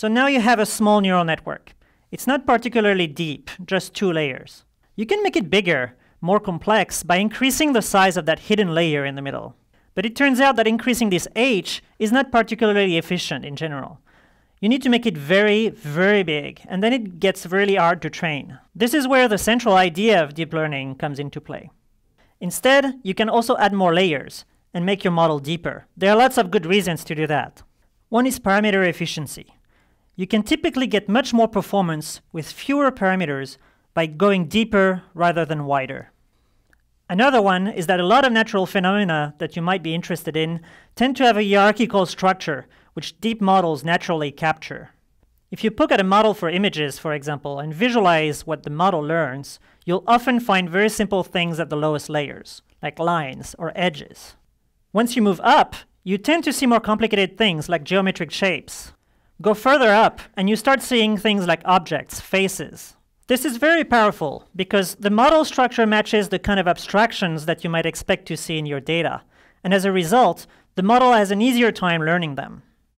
So now you have a small neural network. It's not particularly deep, just two layers. You can make it bigger, more complex, by increasing the size of that hidden layer in the middle. But it turns out that increasing this h is not particularly efficient in general. You need to make it very, very big, and then it gets really hard to train. This is where the central idea of deep learning comes into play. Instead, you can also add more layers and make your model deeper. There are lots of good reasons to do that. One is parameter efficiency. You can typically get much more performance with fewer parameters by going deeper rather than wider. Another one is that a lot of natural phenomena that you might be interested in tend to have a hierarchical structure, which deep models naturally capture. If you poke at a model for images, for example, and visualize what the model learns, you'll often find very simple things at the lowest layers, like lines or edges. Once you move up, you tend to see more complicated things like geometric shapes, Go further up, and you start seeing things like objects, faces. This is very powerful because the model structure matches the kind of abstractions that you might expect to see in your data. And as a result, the model has an easier time learning them.